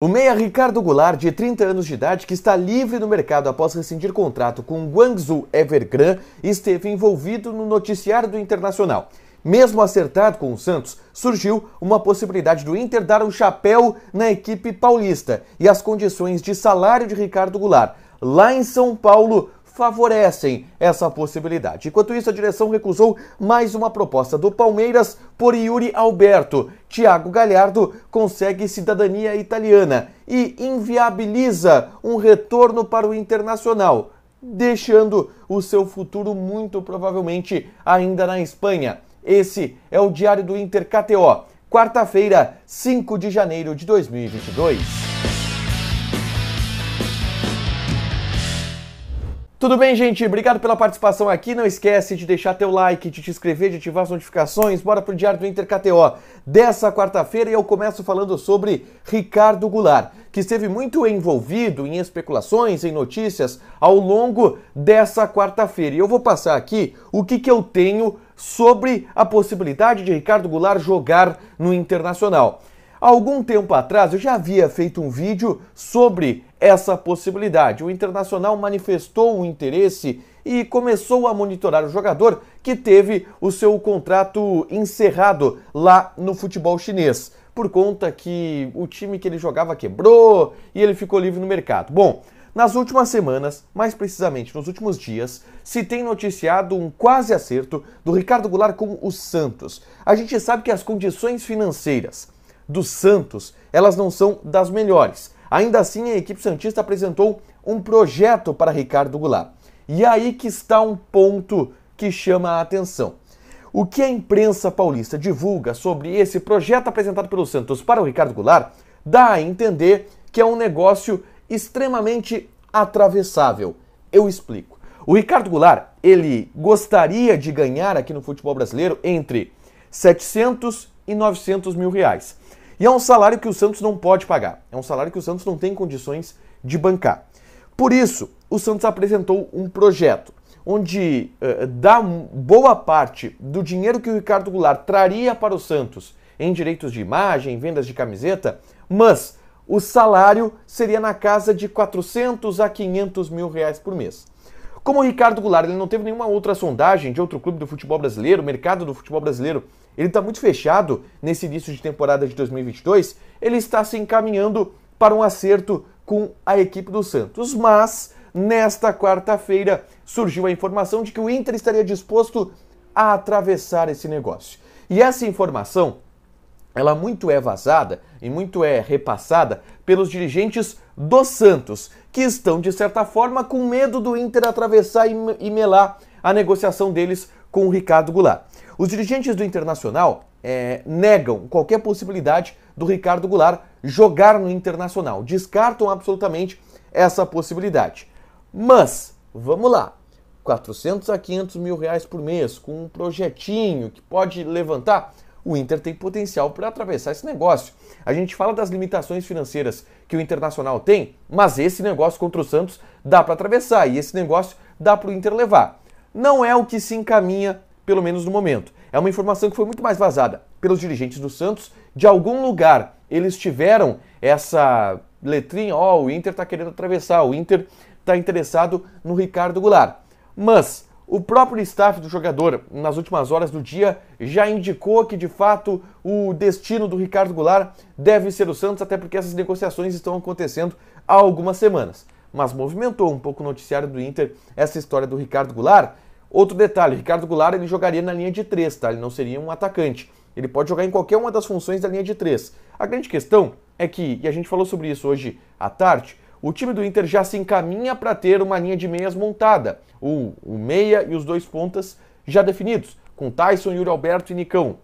O meia Ricardo Goulart, de 30 anos de idade, que está livre no mercado após rescindir contrato com o Guangzhou Evergrande, esteve envolvido no noticiário do Internacional. Mesmo acertado com o Santos, surgiu uma possibilidade do Inter dar um chapéu na equipe paulista e as condições de salário de Ricardo Goulart. Lá em São Paulo, favorecem essa possibilidade. Enquanto isso, a direção recusou mais uma proposta do Palmeiras por Yuri Alberto. Thiago Galhardo consegue cidadania italiana e inviabiliza um retorno para o Internacional, deixando o seu futuro muito provavelmente ainda na Espanha. Esse é o Diário do Inter KTO, quarta-feira, 5 de janeiro de 2022. Tudo bem, gente? Obrigado pela participação aqui. Não esquece de deixar teu like, de te inscrever, de ativar as notificações. Bora pro Diário do Inter KTO dessa quarta-feira e eu começo falando sobre Ricardo Goulart, que esteve muito envolvido em especulações, em notícias ao longo dessa quarta-feira. E eu vou passar aqui o que, que eu tenho sobre a possibilidade de Ricardo Goulart jogar no Internacional. Algum tempo atrás eu já havia feito um vídeo sobre essa possibilidade. O Internacional manifestou um interesse e começou a monitorar o jogador que teve o seu contrato encerrado lá no futebol chinês, por conta que o time que ele jogava quebrou e ele ficou livre no mercado. Bom, nas últimas semanas, mais precisamente nos últimos dias, se tem noticiado um quase acerto do Ricardo Goulart com o Santos. A gente sabe que as condições financeiras do Santos, elas não são das melhores. Ainda assim, a equipe Santista apresentou um projeto para Ricardo Goulart. E é aí que está um ponto que chama a atenção. O que a imprensa paulista divulga sobre esse projeto apresentado pelo Santos para o Ricardo Goulart dá a entender que é um negócio extremamente atravessável. Eu explico. O Ricardo Goulart, ele gostaria de ganhar aqui no futebol brasileiro entre 700 e 900 mil reais. E é um salário que o Santos não pode pagar. É um salário que o Santos não tem condições de bancar. Por isso, o Santos apresentou um projeto onde uh, dá boa parte do dinheiro que o Ricardo Goulart traria para o Santos em direitos de imagem, vendas de camiseta, mas o salário seria na casa de 400 a 500 mil reais por mês. Como o Ricardo Goulart ele não teve nenhuma outra sondagem de outro clube do futebol brasileiro, mercado do futebol brasileiro ele está muito fechado nesse início de temporada de 2022, ele está se encaminhando para um acerto com a equipe do Santos. Mas nesta quarta-feira surgiu a informação de que o Inter estaria disposto a atravessar esse negócio. E essa informação, ela muito é vazada e muito é repassada pelos dirigentes do Santos, que estão de certa forma com medo do Inter atravessar e melar a negociação deles com o Ricardo Goulart. Os dirigentes do Internacional é, negam qualquer possibilidade do Ricardo Goulart jogar no Internacional, descartam absolutamente essa possibilidade. Mas, vamos lá, 400 a 500 mil reais por mês, com um projetinho que pode levantar, o Inter tem potencial para atravessar esse negócio. A gente fala das limitações financeiras que o Internacional tem, mas esse negócio contra o Santos dá para atravessar e esse negócio dá para o Inter levar. Não é o que se encaminha pelo menos no momento. É uma informação que foi muito mais vazada pelos dirigentes do Santos. De algum lugar eles tiveram essa letrinha: ó, oh, o Inter está querendo atravessar, o Inter está interessado no Ricardo Goulart. Mas o próprio staff do jogador, nas últimas horas do dia, já indicou que de fato o destino do Ricardo Goulart deve ser o Santos, até porque essas negociações estão acontecendo há algumas semanas. Mas movimentou um pouco o noticiário do Inter essa história do Ricardo Goulart, Outro detalhe, Ricardo Goulart ele jogaria na linha de três, tá? Ele não seria um atacante. Ele pode jogar em qualquer uma das funções da linha de três. A grande questão é que, e a gente falou sobre isso hoje à tarde, o time do Inter já se encaminha para ter uma linha de meias montada. O, o meia e os dois pontas já definidos, com Tyson, Yuri Alberto e Nicão.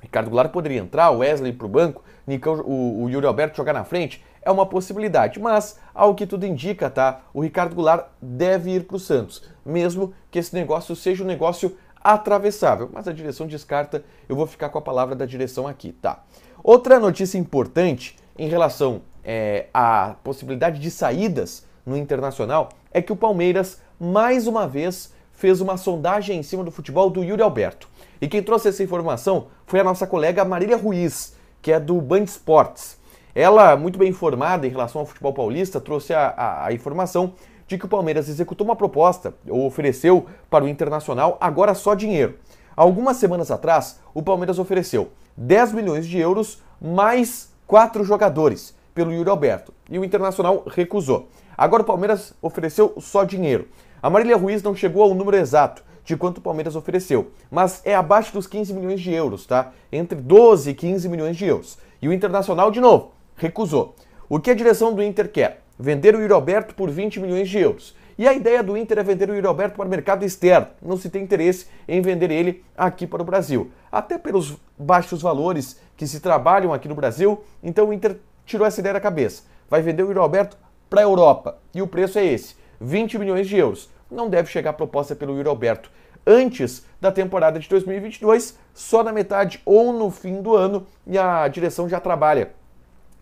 Ricardo Goulart poderia entrar, Wesley para o banco, Nicão, o, o Yuri Alberto jogar na frente, é uma possibilidade. Mas, ao que tudo indica, tá? O Ricardo Goulart deve ir para o Santos, mesmo que esse negócio seja um negócio atravessável. Mas a direção descarta, eu vou ficar com a palavra da direção aqui, tá? Outra notícia importante em relação é, à possibilidade de saídas no Internacional é que o Palmeiras, mais uma vez, fez uma sondagem em cima do futebol do Yuri Alberto. E quem trouxe essa informação foi a nossa colega Marília Ruiz que é do Band Sports. Ela, muito bem informada em relação ao futebol paulista, trouxe a, a, a informação de que o Palmeiras executou uma proposta, ou ofereceu para o Internacional agora só dinheiro. Algumas semanas atrás, o Palmeiras ofereceu 10 milhões de euros mais quatro jogadores pelo Yuri Alberto e o Internacional recusou. Agora o Palmeiras ofereceu só dinheiro. A Marília Ruiz não chegou ao número exato, de quanto o Palmeiras ofereceu. Mas é abaixo dos 15 milhões de euros, tá? Entre 12 e 15 milhões de euros. E o Internacional, de novo, recusou. O que a direção do Inter quer? Vender o Iroberto Alberto por 20 milhões de euros. E a ideia do Inter é vender o Iroberto Alberto para o mercado externo. Não se tem interesse em vender ele aqui para o Brasil. Até pelos baixos valores que se trabalham aqui no Brasil, então o Inter tirou essa ideia da cabeça. Vai vender o Iroberto Alberto para a Europa. E o preço é esse: 20 milhões de euros não deve chegar proposta pelo Yuri Alberto antes da temporada de 2022, só na metade ou no fim do ano, e a direção já trabalha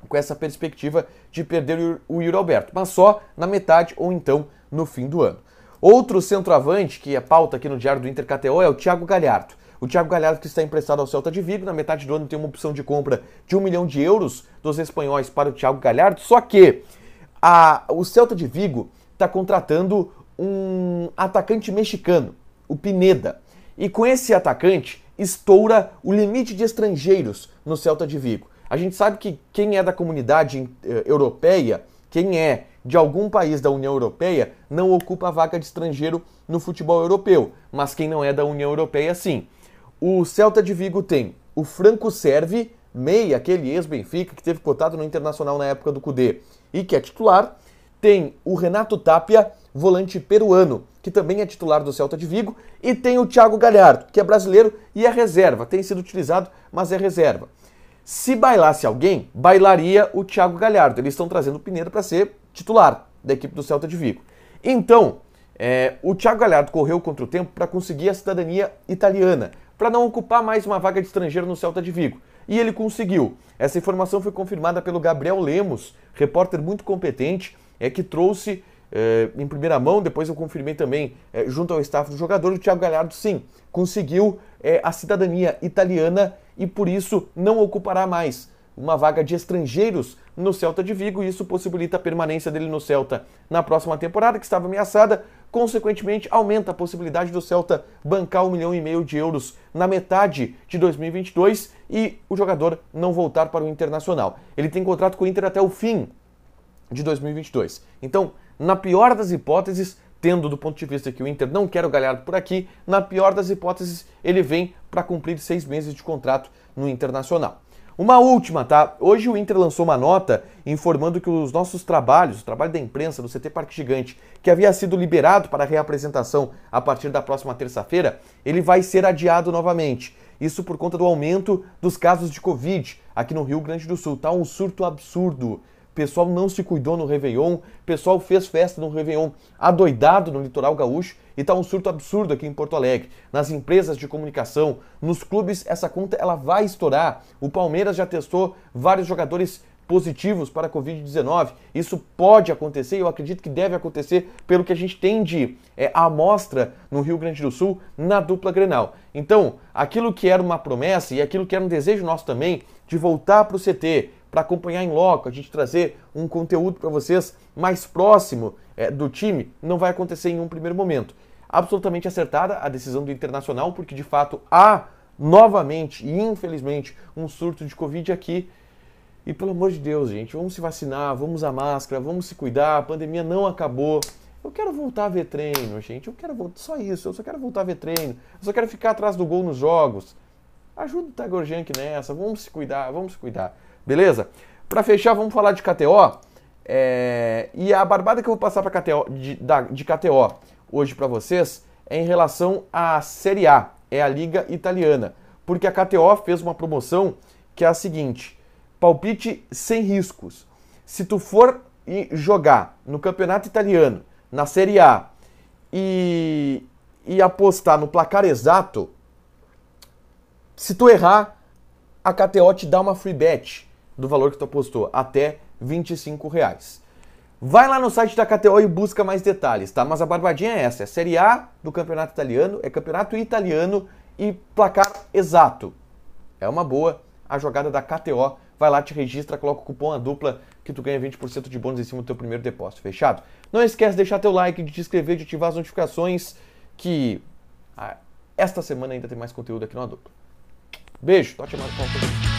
com essa perspectiva de perder o Yuri Alberto, mas só na metade ou então no fim do ano. Outro centroavante que é pauta aqui no Diário do Inter KTO é o Thiago Galhardo. O Thiago Galhardo que está emprestado ao Celta de Vigo, na metade do ano tem uma opção de compra de um milhão de euros dos espanhóis para o Thiago Galhardo, só que a, o Celta de Vigo está contratando um atacante mexicano, o Pineda. E com esse atacante estoura o limite de estrangeiros no Celta de Vigo. A gente sabe que quem é da comunidade eh, europeia, quem é de algum país da União Europeia, não ocupa a vaga de estrangeiro no futebol europeu, mas quem não é da União Europeia, sim. O Celta de Vigo tem o Franco Serve, meia, aquele ex-Benfica que teve cotado no Internacional na época do Cudê e que é titular, tem o Renato Tapia, volante peruano, que também é titular do Celta de Vigo, e tem o Thiago Galhardo, que é brasileiro e é reserva, tem sido utilizado, mas é reserva. Se bailasse alguém, bailaria o Thiago Galhardo. Eles estão trazendo o Pinheiro para ser titular da equipe do Celta de Vigo. Então, é, o Thiago Galhardo correu contra o tempo para conseguir a cidadania italiana, para não ocupar mais uma vaga de estrangeiro no Celta de Vigo. E ele conseguiu. Essa informação foi confirmada pelo Gabriel Lemos, repórter muito competente é que trouxe é, em primeira mão, depois eu confirmei também é, junto ao staff do jogador, o Thiago Galhardo sim, conseguiu é, a cidadania italiana e por isso não ocupará mais uma vaga de estrangeiros no Celta de Vigo e isso possibilita a permanência dele no Celta na próxima temporada, que estava ameaçada. Consequentemente, aumenta a possibilidade do Celta bancar um milhão e meio de euros na metade de 2022 e o jogador não voltar para o Internacional. Ele tem contrato com o Inter até o fim de 2022. Então, na pior das hipóteses, tendo do ponto de vista que o Inter não quer o Galhardo por aqui, na pior das hipóteses, ele vem para cumprir seis meses de contrato no Internacional. Uma última, tá? Hoje o Inter lançou uma nota informando que os nossos trabalhos, o trabalho da imprensa do CT Parque Gigante, que havia sido liberado para reapresentação a partir da próxima terça-feira, ele vai ser adiado novamente. Isso por conta do aumento dos casos de Covid aqui no Rio Grande do Sul. Tá um surto absurdo pessoal não se cuidou no Réveillon, pessoal fez festa no Réveillon adoidado no litoral gaúcho e tá um surto absurdo aqui em Porto Alegre. Nas empresas de comunicação, nos clubes, essa conta ela vai estourar. O Palmeiras já testou vários jogadores positivos para a Covid-19. Isso pode acontecer, eu acredito que deve acontecer, pelo que a gente tem de é, amostra no Rio Grande do Sul na dupla Grenal. Então, aquilo que era uma promessa e aquilo que era um desejo nosso também de voltar para o CT, para acompanhar em loco, a gente trazer um conteúdo para vocês mais próximo é, do time, não vai acontecer em um primeiro momento. Absolutamente acertada a decisão do Internacional, porque de fato há novamente e infelizmente um surto de Covid aqui. E pelo amor de Deus, gente, vamos se vacinar, vamos usar máscara, vamos se cuidar, a pandemia não acabou. Eu quero voltar a ver treino, gente. Eu quero voltar, só isso. Eu só quero voltar a ver treino. Eu só quero ficar atrás do gol nos jogos. Ajuda o Tagorjank nessa. Vamos se cuidar, vamos se cuidar. Beleza? Para fechar, vamos falar de KTO. É... E a barbada que eu vou passar para KTO, de, de KTO hoje para vocês é em relação à Série A, é a Liga Italiana. Porque a KTO fez uma promoção que é a seguinte: palpite sem riscos. Se tu for jogar no campeonato italiano, na Série A, e, e apostar no placar exato, se tu errar, a KTO te dá uma free bet do valor que tu apostou, até 25 reais. Vai lá no site da KTO e busca mais detalhes, tá? Mas a barbadinha é essa, é Série A do Campeonato Italiano, é Campeonato Italiano e placar exato. É uma boa a jogada da KTO. Vai lá, te registra, coloca o cupom a dupla que tu ganha 20% de bônus em cima do teu primeiro depósito, fechado? Não esquece de deixar teu like, de te inscrever, de ativar as notificações que ah, esta semana ainda tem mais conteúdo aqui no Adulto. Beijo, tô te amando,